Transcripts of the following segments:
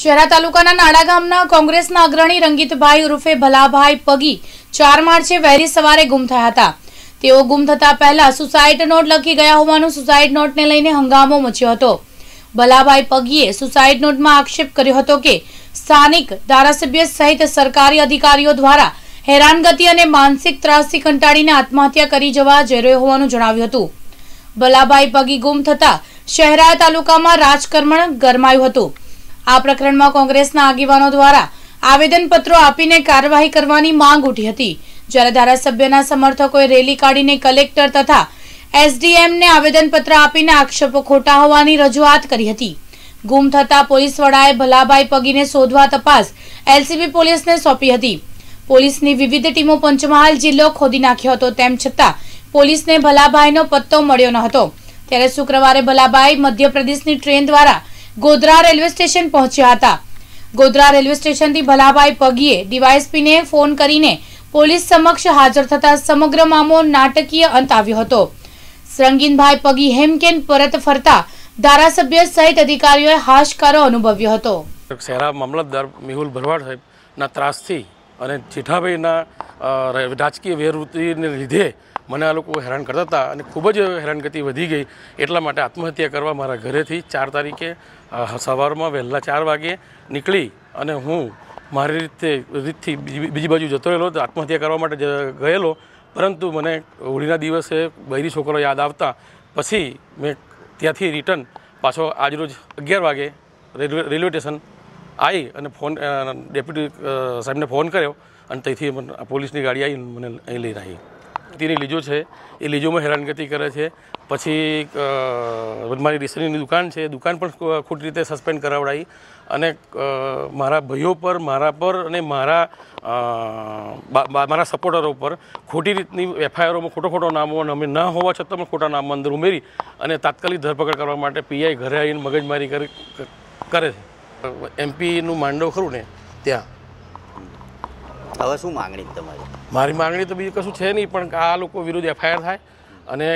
શહેરા તાલુકાના નાડા ગામના કોંગ્રેસના અગ્રણી રંગીતભાઈ ઉર્ફે ભલાભાઈ પગી ચાર માર્ચે વહેલી સવારે ગુમ થયા હતા તેઓ ગુમ થતા પહેલા સુસાઇડ નોટ લખી ગયા હોવાનું સુસાઇડ નોટને લઈને હંગામો મચ્યો હતો ભલાભાઈ પગીએ સુસાઇડ નોટમાં આક્ષેપ કર્યો હતો કે સ્થાનિક ધારાસભ્ય સહિત સરકારી અધિકારીઓ દ્વારા હેરાનગતિ અને માનસિક ત્રાસથી કંટાળીને આત્મહત્યા કરી જવા જઈ રહ્યો હોવાનું જણાવ્યું હતું ભલાભાઈ પગી ગુમ થતા શહેરા તાલુકામાં રાજકર્મણ ગરમાયું હતું આ પ્રકરણમાં કોંગ્રેસના આગેવાનો દ્વારા આવેદનપત્રો આપીને કાર્યવાહી કરવાની માંગ ઉઠી હતી જ્યારે ધારાસભ્યના સમર્થકોએ રેલી કાઢીને કલેક્ટર તથા એસડીએમને આવેદનપત્ર આપીને આક્ષેપો ખોટા હોવાની રજૂઆત કરી હતી ગુમ થતા પોલીસ વડાએ ભલાભાઈ પગીને શોધવા તપાસ એલસીબી પોલીસને સોંપી હતી પોલીસની વિવિધ ટીમો પંચમહાલ જિલ્લો ખોદી નાખ્યો હતો તેમ છતાં પોલીસને ભલાભાઈનો પત્તો મળ્યો ન હતો ત્યારે શુક્રવારે ભલાભાઈ મધ્યપ્રદેશની ટ્રેન દ્વારા ગોધરા રેલવે સ્ટેશન પહોંચ્યા હતા ગોધરા રેલવે સ્ટેશનથી ભલાભાઈ પગીએ ડીવાયએસપીને ફોન કરીને પોલીસ સમક્ષ હાજર થતા સમગ્ર મામો નાટકીય અંત આવ્યો હતો રંગીનભાઈ પગી હેમકેન પરત ફરતા ધારાસભ્ય સહિત અધિકારીઓએ હાશકારો અનુભવ્યો હતો શહેરા મામલતદાર મેહુલ ભરવાડ સાહેબના ત્રાસથી અને જેઠાભાઈના રાજકીય વેરવૃત્તિને લીધે મને આ લોકો હેરાન કરતા હતા અને ખૂબ જ હેરાનગતિ વધી ગઈ એટલા માટે આત્મહત્યા કરવા મારા ઘરેથી ચાર તારીખે સવારમાં વહેલા ચાર વાગે નીકળી અને હું મારી રીતે રીતથી બીજી બાજુ જતો રહેલો આત્મહત્યા કરવા માટે ગયેલો પરંતુ મને હોળીના દિવસે બૈરી છોકરો યાદ આવતા પછી મેં ત્યાંથી રિટર્ન પાછો આજરોજ અગિયાર વાગે રેલવે રેલવે સ્ટેશન આવી અને ફોન ડેપ્યુટી સાહેબને ફોન કર્યો અને ત્યાંથી પોલીસની ગાડી આવી મને અહીં લઈ રહી તેની લીજો છે એ લીજોમાં હેરાનગતિ કરે છે પછી મારી રિસેલીની દુકાન છે દુકાન પણ ખોટી રીતે સસ્પેન્ડ કરાવડાવી અને મારા ભાઈઓ પર મારા પર અને મારા મારા સપોર્ટરો પર ખોટી રીતની એફઆઈઆરોમાં ખોટો ખોટો નામો અને અમે ન હોવા છતાં પણ ખોટા નામો અંદર ઉમેરી અને તાત્કાલિક ધરપકડ કરવા માટે પીઆઈ ઘરે આવીને મગજમારી કરે છે એમપીનું માંડવ ખરું ને ત્યાં હવે શું માંગણી તમારી મારી માંગણી તો બીજું કશું છે નહીં પણ આ લોકો વિરુદ્ધ એફઆઈઆર થાય અને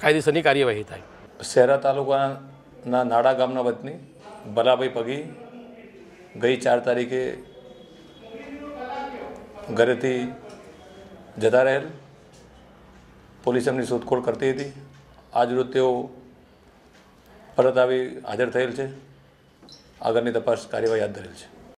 કાયદેસરની કાર્યવાહી થાય શહેરા તાલુકાના નાડા ગામના વતની ભલાભાઈ પગી ગઈ ચાર તારીખે ઘરેથી જતા રહેલ પોલીસ એમની શોધખોળ કરતી હતી આજરોજ તેઓ પરત આવી હાજર થયેલ છે આગળની તપાસ કાર્યવાહી હાથ ધરેલ છે